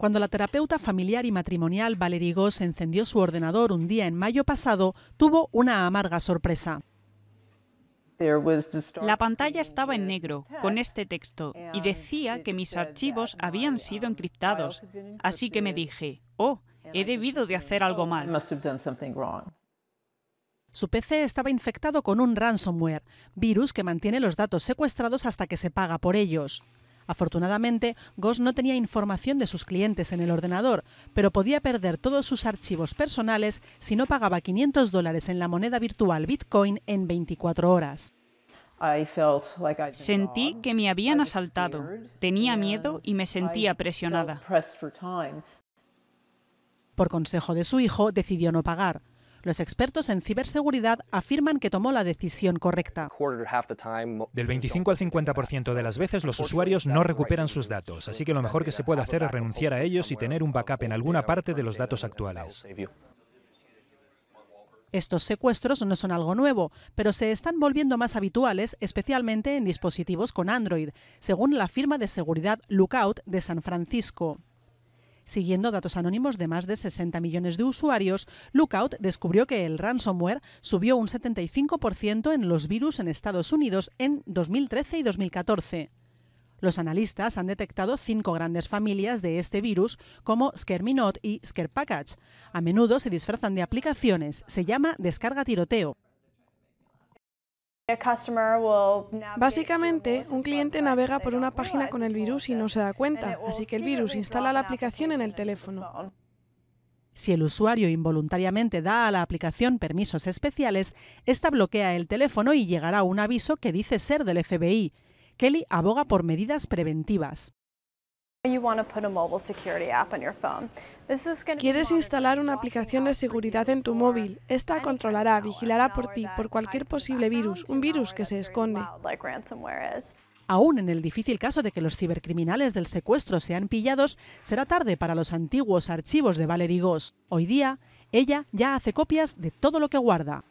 Cuando la terapeuta familiar y matrimonial Valerie Goss encendió su ordenador un día en mayo pasado, tuvo una amarga sorpresa. La pantalla estaba en negro, con este texto, y decía que mis archivos habían sido encriptados. Así que me dije, oh, he debido de hacer algo mal. Oh, su PC estaba infectado con un ransomware, virus que mantiene los datos secuestrados hasta que se paga por ellos. Afortunadamente, Goss no tenía información de sus clientes en el ordenador, pero podía perder todos sus archivos personales si no pagaba 500 dólares en la moneda virtual Bitcoin en 24 horas. Sentí que me habían asaltado, tenía miedo y me sentía presionada. Por consejo de su hijo, decidió no pagar. Los expertos en ciberseguridad afirman que tomó la decisión correcta. Del 25 al 50% de las veces los usuarios no recuperan sus datos, así que lo mejor que se puede hacer es renunciar a ellos y tener un backup en alguna parte de los datos actuales. Estos secuestros no son algo nuevo, pero se están volviendo más habituales, especialmente en dispositivos con Android, según la firma de seguridad Lookout de San Francisco. Siguiendo datos anónimos de más de 60 millones de usuarios, Lookout descubrió que el ransomware subió un 75% en los virus en Estados Unidos en 2013 y 2014. Los analistas han detectado cinco grandes familias de este virus, como Skerminot y Skerpackage. A menudo se disfrazan de aplicaciones, se llama descarga tiroteo. Básicamente, un cliente navega por una página con el virus y no se da cuenta, así que el virus instala la aplicación en el teléfono. Si el usuario involuntariamente da a la aplicación permisos especiales, esta bloquea el teléfono y llegará un aviso que dice ser del FBI. Kelly aboga por medidas preventivas. Quieres instalar una aplicación de seguridad en tu móvil. Esta controlará, vigilará por ti, por cualquier posible virus, un virus que se esconde. Aún en el difícil caso de que los cibercriminales del secuestro sean pillados, será tarde para los antiguos archivos de Valerie Goss. Hoy día, ella ya hace copias de todo lo que guarda.